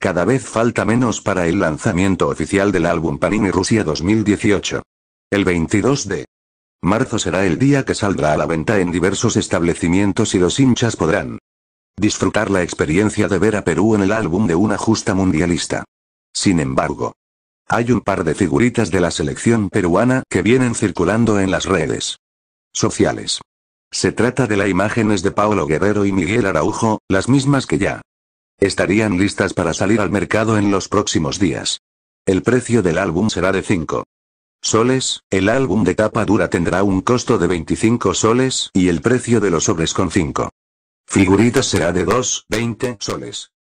Cada vez falta menos para el lanzamiento oficial del álbum Panini Rusia 2018. El 22 de marzo será el día que saldrá a la venta en diversos establecimientos y los hinchas podrán disfrutar la experiencia de ver a Perú en el álbum de una justa mundialista. Sin embargo, hay un par de figuritas de la selección peruana que vienen circulando en las redes sociales. Se trata de las imágenes de Paolo Guerrero y Miguel Araujo, las mismas que ya Estarían listas para salir al mercado en los próximos días. El precio del álbum será de 5 soles, el álbum de tapa dura tendrá un costo de 25 soles y el precio de los sobres con 5 figuritas será de 2,20 soles.